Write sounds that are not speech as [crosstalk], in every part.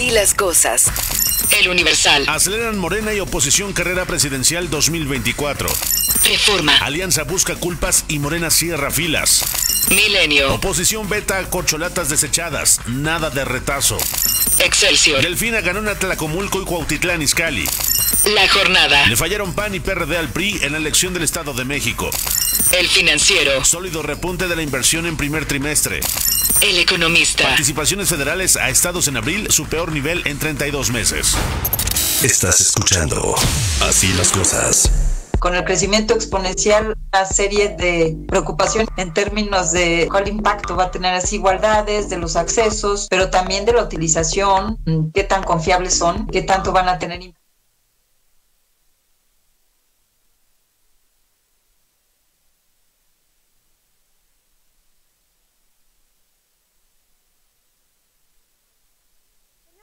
Así las cosas. El Universal. Aceleran Morena y oposición carrera presidencial 2024. Reforma. Alianza busca culpas y Morena cierra filas. Milenio. Oposición beta corcholatas desechadas. Nada de retazo. Excelsior. Delfina ganó en Atlacomulco y Cuautitlán Izcalli. La jornada. Le fallaron PAN y PRD al PRI en la elección del Estado de México. El financiero. Sólido repunte de la inversión en primer trimestre. El economista. Participaciones federales a estados en abril, su peor nivel en 32 meses. Estás escuchando Así las cosas con el crecimiento exponencial una serie de preocupaciones en términos de cuál impacto va a tener las igualdades, de los accesos, pero también de la utilización, mm, qué tan confiables son, qué tanto van a tener impacto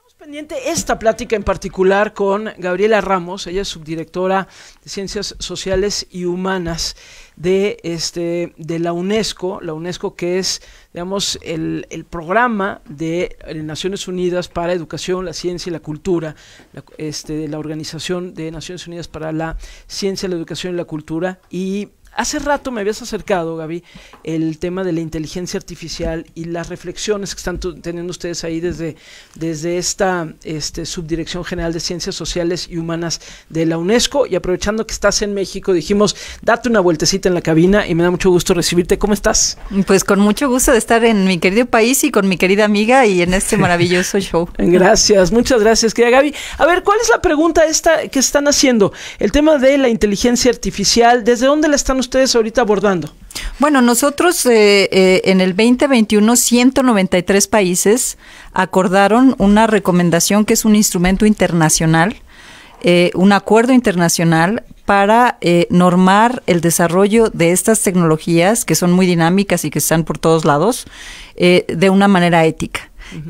Estamos pendiente esta plática en particular con Gabriela Ramos, ella es subdirectora de Ciencias Sociales y Humanas de, este, de la UNESCO, la UNESCO que es, digamos, el, programa de eh, Naciones Unidas para Educación, la Ciencia y la Cultura, la, este, la Organización de Naciones Unidas para la Ciencia, la Educación y la Cultura, y Hace rato me habías acercado, Gaby, el tema de la inteligencia artificial y las reflexiones que están teniendo ustedes ahí desde, desde esta este, Subdirección General de Ciencias Sociales y Humanas de la UNESCO. Y aprovechando que estás en México, dijimos, date una vueltecita en la cabina y me da mucho gusto recibirte. ¿Cómo estás? Pues con mucho gusto de estar en mi querido país y con mi querida amiga y en este maravilloso show. [laughs] gracias, muchas gracias, querida Gaby. A ver, ¿cuál es la pregunta esta que están haciendo? El tema de la inteligencia artificial, ¿desde dónde la están ustedes ahorita abordando? Bueno, nosotros eh, eh, en el 2021 193 países acordaron una recomendación que es un instrumento internacional, eh, un acuerdo internacional para normar el desarrollo de estas tecnologías que son muy dinámicas y que están por todos lados de una manera ética.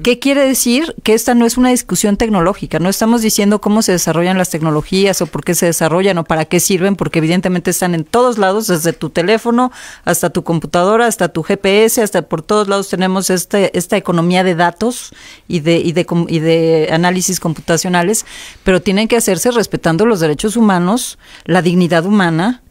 ¿Qué quiere decir? Que esta no es una discusión tecnológica, no estamos diciendo cómo se desarrollan las tecnologías o por qué se desarrollan o para qué sirven, porque evidentemente están en todos lados, desde tu teléfono hasta tu computadora, hasta tu GPS, hasta por todos lados tenemos este, esta economía de datos y de, y, de, y de análisis computacionales, pero tienen que hacerse respetando los derechos humanos, la dignidad humana,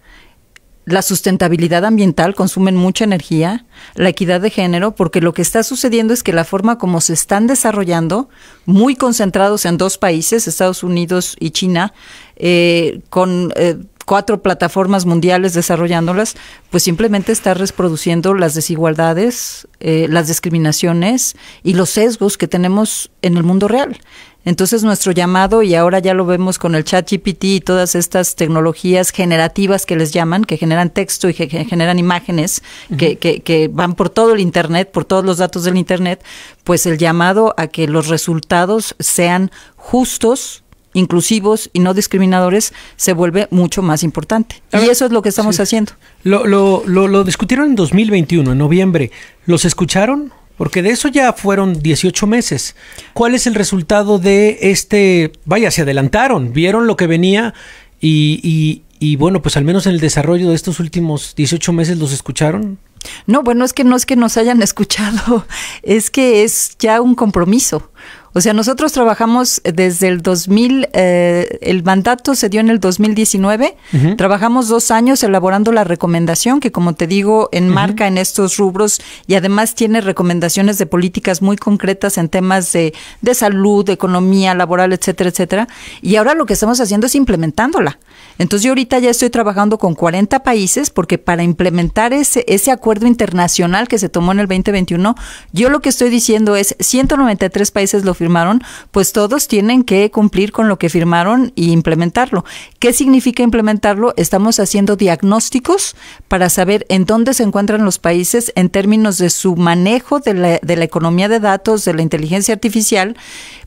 la sustentabilidad ambiental consumen mucha energía, la equidad de género, porque lo que está sucediendo es que la forma como se están desarrollando, muy concentrados en dos países, Estados Unidos y China, eh, con eh, cuatro plataformas mundiales desarrollándolas, pues simplemente está reproduciendo las desigualdades, eh, las discriminaciones y los sesgos que tenemos en el mundo real. Entonces nuestro llamado, y ahora ya lo vemos con el chat GPT y todas estas tecnologías generativas que les llaman, que generan texto y que, generan imágenes, que, que, van por todo el Internet, por todos los datos del Internet, pues el llamado a que los resultados sean justos, inclusivos y no discriminadores se vuelve mucho más importante. y eso es lo que estamos haciendo. Lo, lo, lo, lo discutieron en 2021, en noviembre. ¿Los escucharon? Porque de eso ya fueron 18 meses. ¿Cuál es el resultado de este? Vaya, se adelantaron, vieron lo que venía y, y, y bueno, pues al menos en el desarrollo de estos últimos 18 meses los escucharon. No, bueno, es que no es que nos hayan [laughs] escuchado, es que es ya un compromiso. O sea, nosotros trabajamos eh, desde el 2000, eh, el mandato se dio en el 2019, trabajamos dos años elaborando la recomendación que, como te digo, enmarca en estos rubros y además tiene recomendaciones de políticas muy concretas en temas de, salud, de economía laboral, etcétera, etcétera. Y ahora lo que estamos haciendo es implementándola. Entonces yo ahorita ya estoy trabajando con 40 países porque para implementar ese, ese acuerdo internacional que se tomó en el 2021, yo lo que estoy diciendo es 193 países lo firmaron firmaron, pues todos tienen que cumplir con lo que firmaron y implementarlo. ¿Qué significa implementarlo? Estamos haciendo diagnósticos para saber en dónde se encuentran los países en términos de su manejo de la, de la economía de datos, de la inteligencia artificial,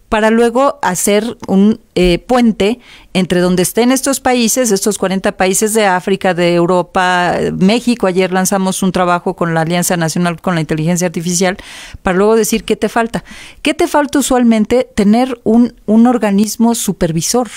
para luego hacer un eh, puente entre donde estén estos países, estos 40 países de África, de Europa, México. Ayer lanzamos un trabajo con la Alianza Nacional con la Inteligencia Artificial para luego decir qué te falta. ¿Qué te falta usualmente? Tener un, organismo supervisor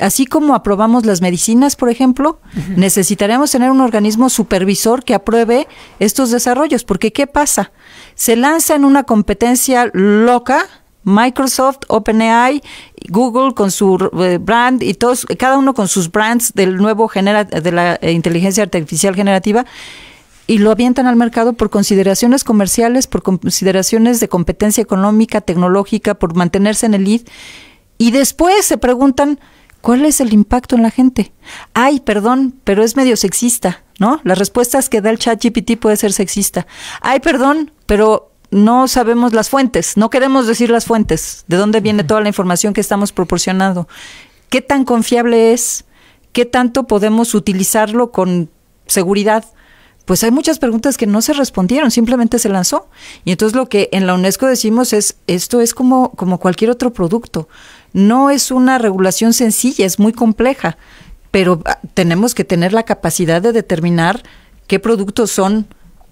así como aprobamos las medicinas, por ejemplo, necesitaremos tener un organismo supervisor que apruebe estos desarrollos, porque ¿qué pasa? Se lanza en una competencia loca Microsoft, OpenAI, Google con su eh, brand y todos, cada uno con sus brands del nuevo genera, de la eh, inteligencia artificial generativa y lo avientan al mercado por consideraciones comerciales, por consideraciones de competencia económica, tecnológica, por mantenerse en el lead. Y después se preguntan, ¿cuál es el impacto en la gente? Ay, perdón, pero es medio sexista, ¿no? Las respuestas que da el chat GPT puede ser sexista. Ay, perdón, pero no sabemos las fuentes, no queremos decir las fuentes, de dónde viene toda la información que estamos proporcionando. ¿Qué tan confiable es? ¿Qué tanto podemos utilizarlo con seguridad? Pues hay muchas preguntas que no se respondieron, simplemente se lanzó. Y entonces lo que en la UNESCO decimos es, esto es como, como cualquier otro producto. No es una regulación sencilla, es muy compleja, pero ah, tenemos que tener la capacidad de determinar qué productos son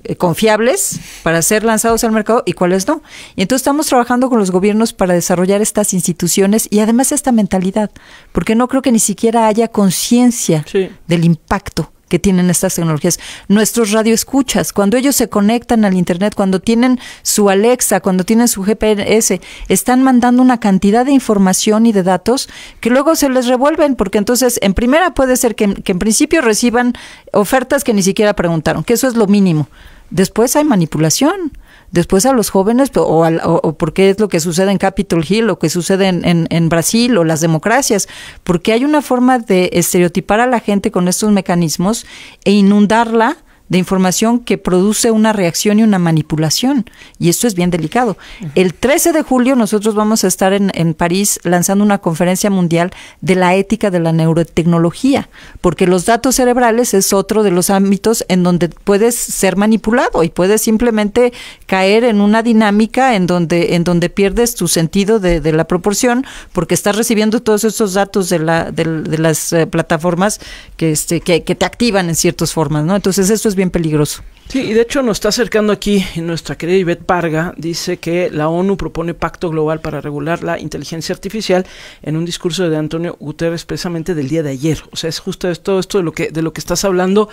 eh, confiables para ser lanzados al mercado y cuáles no. Y entonces estamos trabajando con los gobiernos para desarrollar estas instituciones y además esta mentalidad, porque no creo que ni siquiera haya conciencia del impacto que tienen estas tecnologías, nuestros radioescuchas, cuando ellos se conectan al Internet, cuando tienen su Alexa, cuando tienen su GPS, están mandando una cantidad de información y de datos que luego se les revuelven, porque entonces en primera puede ser que, que en principio reciban ofertas que ni siquiera preguntaron, que eso es lo mínimo. Después hay manipulación después a los jóvenes o, o, porque es lo que sucede en Capitol Hill, lo que sucede en, en, Brasil o las democracias, porque hay una forma de estereotipar a la gente con estos mecanismos e inundarla de información que produce una reacción y una manipulación. Y esto es bien delicado. El 13 de julio nosotros vamos a estar en, París lanzando una conferencia mundial de la ética de la neurotecnología, porque los datos cerebrales es otro de los ámbitos en donde puedes ser manipulado y puedes simplemente caer en una dinámica en donde, en donde pierdes tu sentido de, la proporción, porque estás recibiendo todos esos datos de, la, de, las eh, plataformas que, este, que, que te activan en ciertas formas. ¿no? Entonces eso es bien peligroso. Sí, y de hecho nos está acercando aquí nuestra querida Ivette Parga, dice que la ONU propone pacto global para regular la inteligencia artificial en un discurso de Antonio Guterres expresamente del día de ayer. O sea, es justo esto, esto de lo que, de lo que estás hablando.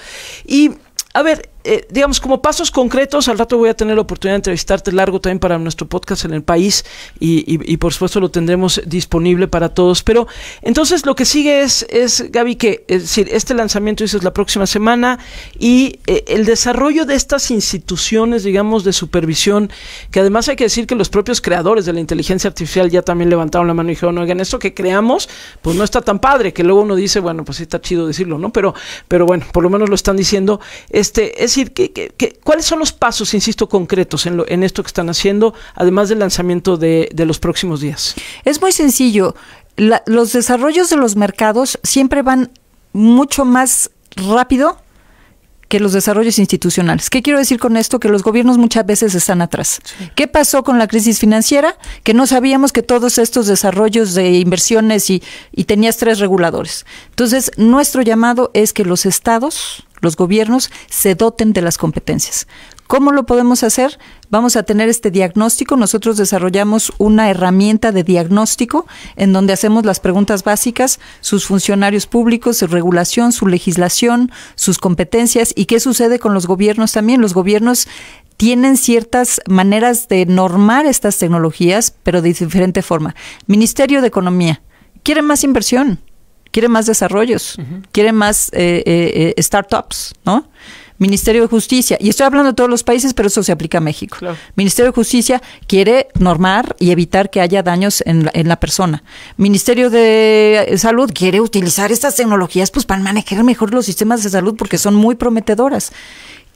Y, a ver, eh, digamos, como pasos concretos, al rato voy a tener la oportunidad de entrevistarte largo también para nuestro podcast en el país y, por supuesto lo tendremos disponible para todos. Pero entonces lo que sigue es, es Gaby, que es decir, este lanzamiento dices la próxima semana y eh, el desarrollo de estas instituciones, digamos, de supervisión, que además hay que decir que los propios creadores de la inteligencia artificial ya también levantaron la mano y dijeron, oigan, esto que creamos, pues no está tan padre, que luego uno dice, bueno, pues sí está chido decirlo, ¿no? Pero, pero bueno, por lo menos lo están diciendo. Este, es decir, cuáles son los pasos, insisto, concretos en, esto que están haciendo, además del lanzamiento de, los próximos días? Es muy sencillo. los desarrollos de los mercados siempre van mucho más rápido que los desarrollos institucionales. ¿Qué quiero decir con esto? Que los gobiernos muchas veces están atrás. ¿Qué pasó con la crisis financiera? Que no sabíamos que todos estos desarrollos de inversiones y, y tenías tres reguladores. Entonces, nuestro llamado es que los estados los gobiernos se doten de las competencias. ¿Cómo lo podemos hacer? Vamos a tener este diagnóstico. Nosotros desarrollamos una herramienta de diagnóstico en donde hacemos las preguntas básicas, sus funcionarios públicos, su regulación, su legislación, sus competencias y qué sucede con los gobiernos también. Los gobiernos tienen ciertas maneras de normar estas tecnologías, pero de diferente forma. Ministerio de Economía, quiere más inversión quiere más desarrollos, quiere más eh, eh, eh, startups, ¿no? Ministerio de Justicia, y estoy hablando de todos los países, pero eso se aplica a México. Ministerio de Justicia quiere normar y evitar que haya daños en la, en la, persona. Ministerio de Salud quiere utilizar estas tecnologías pues, para manejar mejor los sistemas de salud porque son muy prometedoras.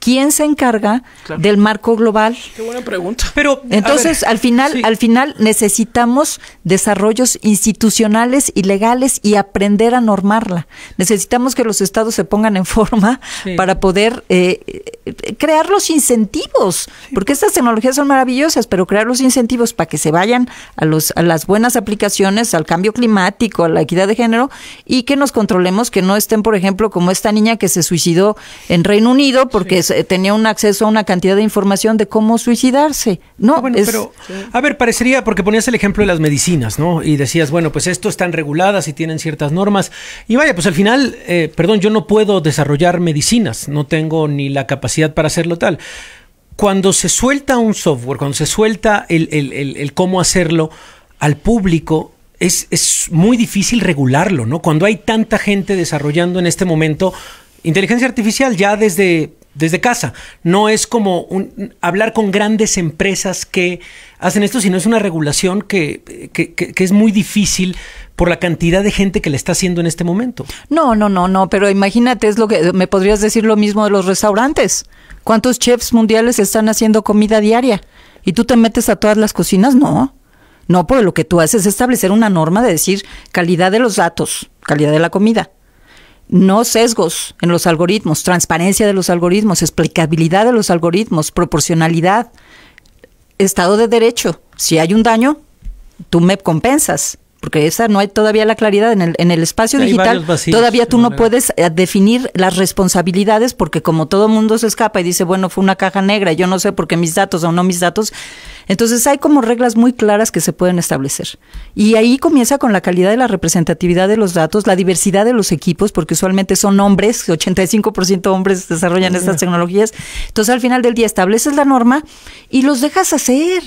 ¿Quién se encarga del marco global? Qué buena pregunta. Pero entonces al final, al final necesitamos desarrollos institucionales y legales y aprender a normarla. Necesitamos que los estados se pongan en [laughs] forma para poder eh, eh, crear los incentivos, porque estas tecnologías son maravillosas, pero crear los incentivos para que se vayan a los a las buenas aplicaciones, al cambio climático, a la equidad de género y que nos controlemos, que no estén, por ejemplo, como esta niña que se suicidó en Reino Unido porque pues, eh, tenía un acceso a una cantidad de información de cómo suicidarse. No, ah, bueno, pero a ver, parecería porque ponías el ejemplo de las medicinas, ¿no? Y decías, bueno, pues esto están reguladas y tienen ciertas normas. Y vaya, pues al final, eh, perdón, yo no puedo desarrollar medicinas, no tengo ni la capacidad para hacerlo tal. Cuando se suelta un software, cuando se suelta el, cómo hacerlo al público, es, es, muy difícil regularlo, ¿no? Cuando hay tanta gente desarrollando en este momento inteligencia artificial, ya desde desde casa. No es como un, hablar con grandes empresas que hacen esto, sino es una regulación que, es muy difícil por la cantidad de gente que le está haciendo en este momento. No, no, no, no, pero imagínate, es lo que me podrías decir lo mismo de los restaurantes. ¿Cuántos chefs mundiales están haciendo comida diaria? ¿Y tú te metes a todas las cocinas? No. No, porque lo que tú haces es establecer una norma de decir calidad de los datos, calidad de la comida no sesgos en los algoritmos, transparencia de los algoritmos, explicabilidad de los algoritmos, proporcionalidad, Estado de Derecho. Si hay un daño, tú me compensas porque esa no hay todavía la claridad en el, en el espacio digital. todavía tú no puedes eh, definir las responsabilidades porque como todo mundo se escapa y dice, bueno, fue una caja negra, yo no sé por qué mis datos o no mis datos. Entonces hay como reglas muy claras que se pueden establecer. Y ahí comienza con la calidad de la representatividad de los datos, la diversidad de los equipos, porque usualmente son hombres, 85% [laughs] hombres desarrollan estas tecnologías. Entonces al final del día estableces la norma y los dejas hacer.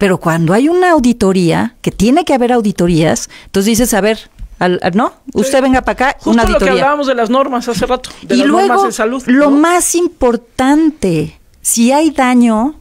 Pero cuando hay una auditoría, que tiene que haber auditorías, entonces dices, a ver, ¿no? Usted venga para acá, una auditoría. lo que hablábamos de las normas hace rato, y las luego, normas de salud. Lo más importante, si hay daño,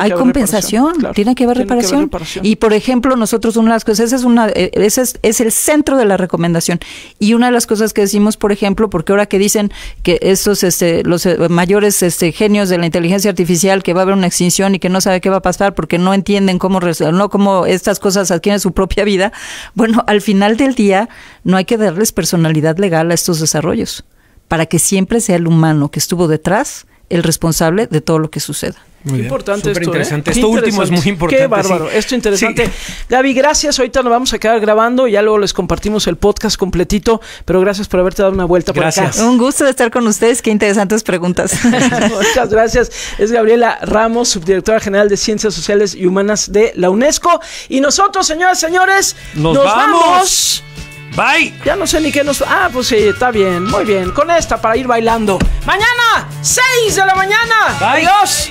hay compensación, tiene, que haber, reparación. Y por ejemplo, nosotros una de las cosas, esa es una, eh, ese es, el centro de la recomendación. Y una de las cosas que decimos, por ejemplo, porque ahora que dicen que estos, los eh, mayores este, genios de la inteligencia artificial, que va a haber una extinción y que no sabe qué va a pasar porque no entienden cómo, no cómo estas cosas adquieren su propia vida, bueno, al final del día no hay que darles personalidad legal a estos desarrollos para que siempre sea el humano que estuvo detrás el responsable de todo lo que suceda. Muy importante esto. Interesante. ¿eh? Esto último es muy importante. Qué bárbaro. Esto interesante. Gaby, gracias. Ahorita nos vamos a quedar grabando. y Ya luego les compartimos el podcast completito. Pero gracias por haberte dado una vuelta por acá. Un gusto de estar con ustedes. Qué interesantes preguntas. [laughs] Muchas gracias. Es Gabriela Ramos, subdirectora general de Ciencias Sociales y Humanas de la UNESCO. Y nosotros, señoras y señores, nos, vamos. Bye. Ya no sé ni qué nos. Ah, pues sí, está bien. Muy bien. Con esta para ir bailando. Mañana, 6 de la mañana. Bye. Adiós.